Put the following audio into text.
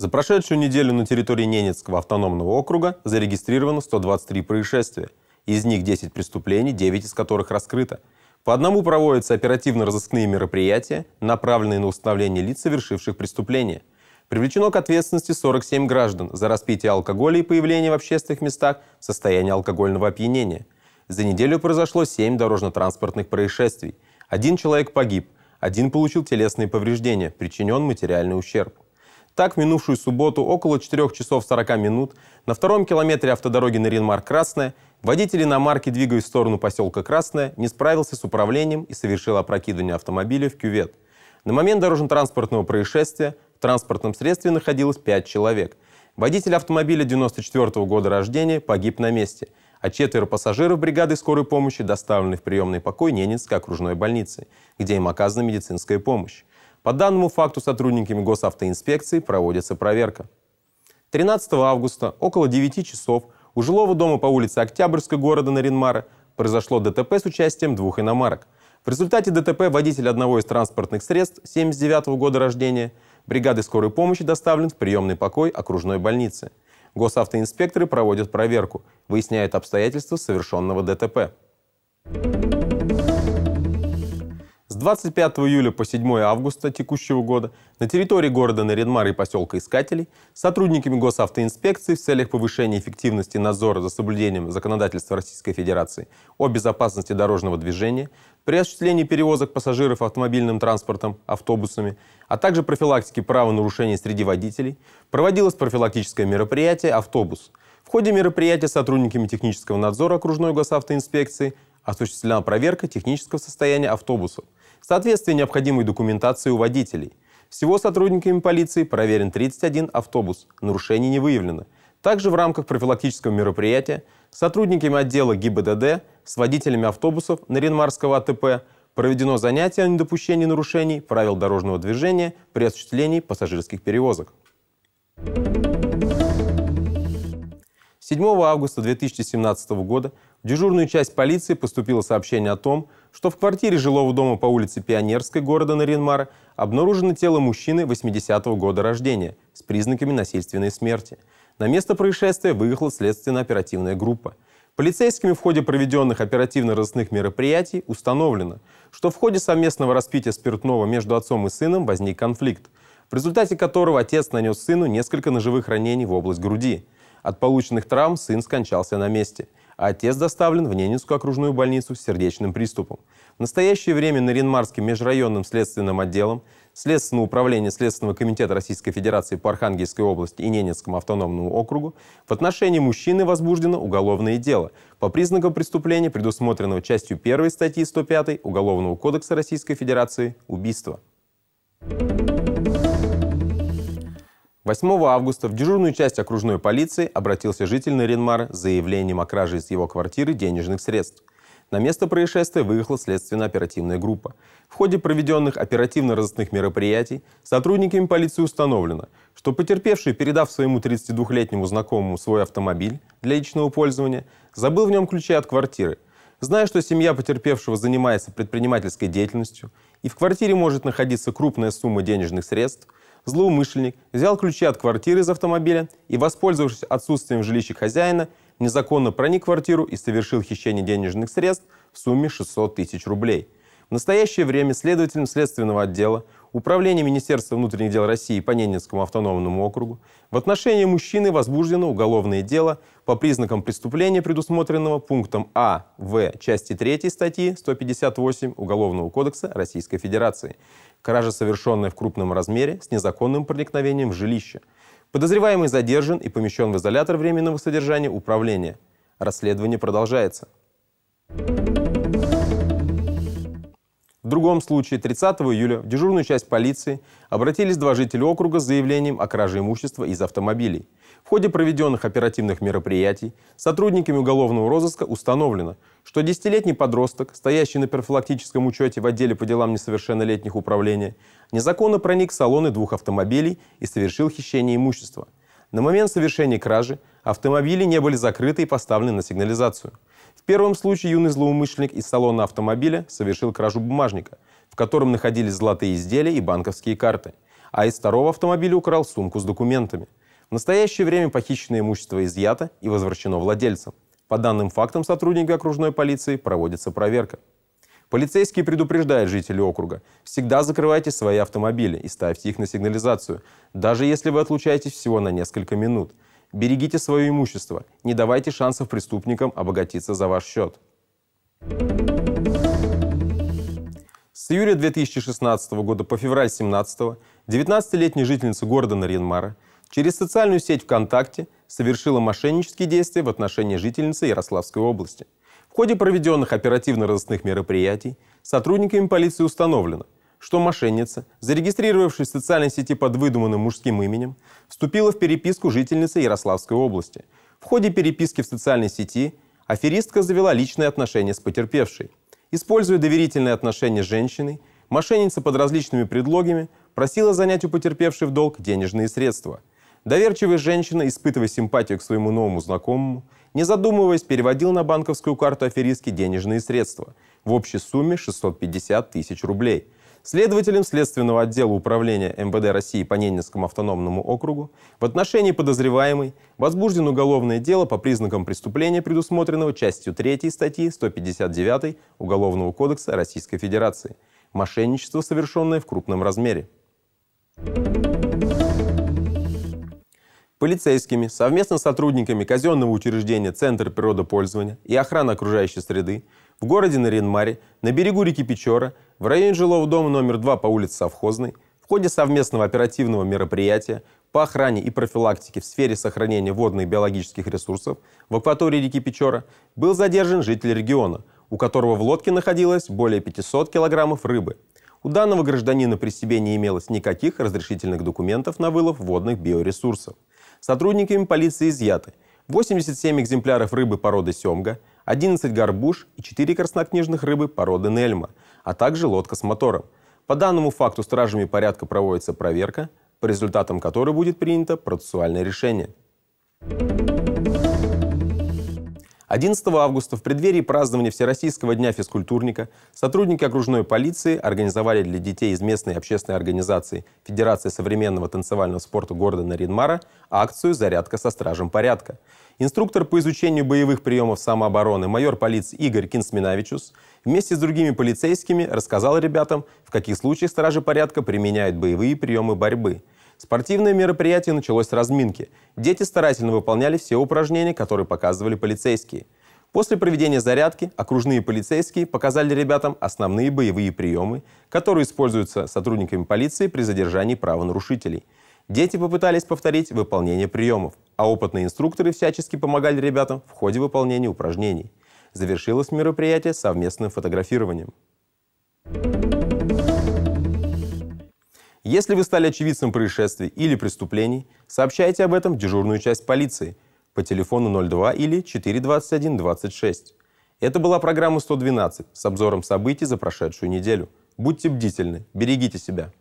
За прошедшую неделю на территории Ненецкого автономного округа зарегистрировано 123 происшествия. Из них 10 преступлений, 9 из которых раскрыто. По одному проводятся оперативно-розыскные мероприятия, направленные на установление лиц, совершивших преступления. Привлечено к ответственности 47 граждан за распитие алкоголя и появление в общественных местах в состоянии алкогольного опьянения. За неделю произошло 7 дорожно-транспортных происшествий. Один человек погиб, один получил телесные повреждения, причинен материальный ущерб. Так, в минувшую субботу около 4 часов 40 минут на втором километре автодороги Наринмар-Красная водитель иномарки, двигаясь в сторону поселка Красное не справился с управлением и совершил опрокидывание автомобиля в кювет. На момент дорожно-транспортного происшествия в транспортном средстве находилось 5 человек. Водитель автомобиля 94 -го года рождения погиб на месте, а четверо пассажиров бригады скорой помощи доставлены в приемный покой Ненецкой окружной больницы, где им оказана медицинская помощь. По данному факту сотрудниками госавтоинспекции проводится проверка. 13 августа около 9 часов у жилого дома по улице Октябрьской города Наринмара произошло ДТП с участием двух иномарок. В результате ДТП водитель одного из транспортных средств 79 -го года рождения бригады скорой помощи доставлен в приемный покой окружной больницы. Госавтоинспекторы проводят проверку, выясняют обстоятельства совершенного ДТП. Thank you с 25 июля по 7 августа текущего года на территории города Наринмар и поселка Искателей сотрудниками госавтоинспекции в целях повышения эффективности надзора за соблюдением законодательства Российской Федерации о безопасности дорожного движения при осуществлении перевозок пассажиров автомобильным транспортом, автобусами, а также профилактики правонарушений среди водителей проводилось профилактическое мероприятие «Автобус», в ходе мероприятия сотрудниками технического надзора окружной госавтоинспекции осуществлена проверка технического состояния автобусов – в соответствии необходимой документации у водителей. Всего сотрудниками полиции проверен 31 автобус, нарушений не выявлено. Также в рамках профилактического мероприятия сотрудниками отдела ГИБДД с водителями автобусов Наринмарского АТП проведено занятие о недопущении нарушений правил дорожного движения при осуществлении пассажирских перевозок. Thank you 7 августа 2017 года в дежурную часть полиции поступило сообщение о том, что в квартире жилого дома по улице Пионерской города Наринмара обнаружено тело мужчины 80-го года рождения с признаками насильственной смерти. На место происшествия выехала следственно-оперативная группа. Полицейскими в ходе проведенных оперативно-розыскных мероприятий установлено, что в ходе совместного распития спиртного между отцом и сыном возник конфликт, в результате которого отец нанес сыну несколько ножевых ранений в область груди – от полученных травм сын скончался на месте, а отец доставлен в Ненецкую окружную больницу с сердечным приступом. В настоящее время на Наринмарским межрайонным следственным отделом Следственное управление Следственного комитета Российской Федерации по Архангельской области и Ненецкому автономному округу в отношении мужчины возбуждено уголовное дело по признакам преступления, предусмотренного частью 1 статьи 105 Уголовного кодекса Российской Федерации «Убийство». Thank you 8 августа в дежурную часть окружной полиции обратился житель Наринмар с заявлением о краже из его квартиры денежных средств. На место происшествия выехала следственно-оперативная группа. В ходе проведенных оперативно-розыскных мероприятий сотрудниками полиции установлено, что потерпевший, передав своему 32-летнему знакомому свой автомобиль для личного пользования, забыл в нем ключи от квартиры. Зная, что семья потерпевшего занимается предпринимательской деятельностью и в квартире может находиться крупная сумма денежных средств – злоумышленник взял ключи от квартиры из автомобиля и, воспользовавшись отсутствием в хозяина, незаконно проник в квартиру и совершил хищение денежных средств в сумме 600 тысяч рублей. В настоящее время следователям Следственного отдела Управления Министерства внутренних дел России по Ненецкому автономному округу в отношении мужчины возбуждено уголовное дело по признакам преступления, предусмотренного пунктом А, В, части 3 статьи 158 Уголовного кодекса Российской Федерации кража, совершенная в крупном размере с незаконным проникновением в жилище. Подозреваемый задержан и помещен в изолятор временного содержания управления. Расследование продолжается. Thank you другом случае 30 июля в дежурную часть полиции обратились два жителя округа с заявлением о краже имущества из автомобилей. В ходе проведенных оперативных мероприятий сотрудниками уголовного розыска установлено, что десятилетний подросток, стоящий на профилактическом учете в отделе по делам несовершеннолетних управления, незаконно проник в салоны двух автомобилей и совершил хищение имущества. На момент совершения кражи автомобили не были закрыты и поставлены на сигнализацию – в первом случае юный злоумышленник из салона автомобиля совершил кражу бумажника, в котором находились золотые изделия и банковские карты, а из второго автомобиля украл сумку с документами. В настоящее время похищенное имущество изъято и возвращено владельцам. По данным фактам сотрудника окружной полиции проводится проверка. Полицейские предупреждают жителей округа. Всегда закрывайте свои автомобили и ставьте их на сигнализацию, даже если вы отлучаетесь всего на несколько минут – Берегите свое имущество. Не давайте шансов преступникам обогатиться за ваш счет. С июля 2016 года по февраль 2017 19-летняя жительница города Наринмара через социальную сеть ВКонтакте совершила мошеннические действия в отношении жительницы Ярославской области. В ходе проведенных оперативно-розыскных мероприятий сотрудниками полиции установлено – что мошенница, зарегистрировавшись в социальной сети под выдуманным мужским именем, вступила в переписку жительницы Ярославской области. В ходе переписки в социальной сети аферистка завела личные отношения с потерпевшей. Используя доверительные отношения с женщиной, мошенница под различными предлогами просила занять у потерпевшей в долг денежные средства. Доверчивая женщина, испытывая симпатию к своему новому знакомому, не задумываясь, переводил на банковскую карту аферистки денежные средства в общей сумме 650 тысяч рублей – следователем Следственного отдела управления МВД России по Ненецкому автономному округу в отношении подозреваемой возбуждено уголовное дело по признакам преступления, предусмотренного частью 3 статьи 159 Уголовного кодекса Российской Федерации «Мошенничество, совершенное в крупном размере». Полицейскими, совместно с сотрудниками казенного учреждения Центр природопользования и охраны окружающей среды в городе Наринмаре, на берегу реки Печора, в районе жилого дома номер 2 по улице Совхозной, в ходе совместного оперативного мероприятия по охране и профилактике в сфере сохранения водных и биологических ресурсов в акватории реки Печора был задержан житель региона, у которого в лодке находилось более 500 килограммов рыбы. У данного гражданина при себе не имелось никаких разрешительных документов на вылов водных биоресурсов. Сотрудниками полиции изъяты 87 экземпляров рыбы породы семга – 11 горбуш и 4 краснокнижных рыбы породы Нельма, а также лодка с мотором. По данному факту стражами порядка проводится проверка, по результатам которой будет принято процессуальное решение. Thank you. 11 августа в преддверии празднования Всероссийского дня физкультурника сотрудники окружной полиции организовали для детей из местной общественной организации Федерации современного танцевального спорта города Наринмара акцию «Зарядка со стражем порядка». Инструктор по изучению боевых приемов самообороны майор полиции Игорь Кинсминавичус вместе с другими полицейскими рассказал ребятам, в каких случаях стражи порядка применяют боевые приемы борьбы – Спортивное мероприятие началось с разминки. Дети старательно выполняли все упражнения, которые показывали полицейские. После проведения зарядки окружные полицейские показали ребятам основные боевые приемы, которые используются сотрудниками полиции при задержании правонарушителей. Дети попытались повторить выполнение приемов, а опытные инструкторы всячески помогали ребятам в ходе выполнения упражнений. Завершилось мероприятие совместным фотографированием. Если вы стали очевидцем происшествий или преступлений, сообщайте об этом в дежурную часть полиции по телефону 02 или 421 26. Это была программа 112 с обзором событий за прошедшую неделю. Будьте бдительны, берегите себя.